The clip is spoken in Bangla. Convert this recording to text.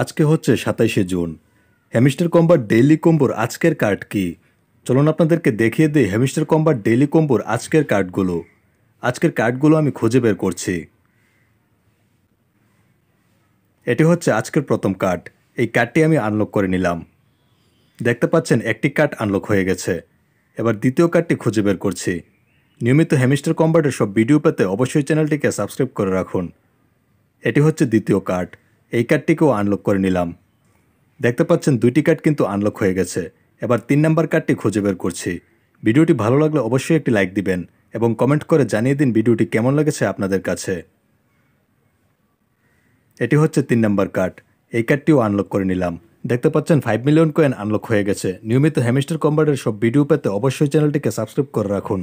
আজকে হচ্ছে সাতাইশে জুন হ্যামিস্টার কম্বার ডেইলি কম্বোর আজকের কার্ড কি চলুন আপনাদেরকে দেখিয়ে দিই হ্যামিস্টার কম্বার ডেইলি কম্বোর আজকের কার্ডগুলো আজকের কার্ডগুলো আমি খুঁজে বের করছি এটি হচ্ছে আজকের প্রথম কার্ড এই কার্ডটি আমি আনলক করে নিলাম দেখতে পাচ্ছেন একটি কার্ড আনলক হয়ে গেছে এবার দ্বিতীয় কার্ডটি খুঁজে বের করছি নিয়মিত হ্যামিস্টার কম্বার্টের সব ভিডিও পেতে অবশ্যই চ্যানেলটিকে সাবস্ক্রাইব করে রাখুন এটি হচ্ছে দ্বিতীয় কার্ড এই কার্ডটিকেও আনলক করে নিলাম দেখতে পাচ্ছেন দুইটি কার্ড কিন্তু আনলক হয়ে গেছে এবার তিন নাম্বার কার্ডটি খুঁজে বের করছি ভিডিওটি ভালো লাগলে অবশ্যই একটি লাইক দিবেন এবং কমেন্ট করে জানিয়ে দিন ভিডিওটি কেমন লেগেছে আপনাদের কাছে এটি হচ্ছে তিন নাম্বার কার্ড এই কার্ডটিও আনলক করে নিলাম দেখতে পাচ্ছেন ফাইভ মিলিয়ন কয়েন আনলক হয়ে গেছে নিয়মিত হ্যামিস্টার কম্বার্ডের সব ভিডিও পেতে অবশ্যই চ্যানেলটিকে সাবস্ক্রাইব করে রাখুন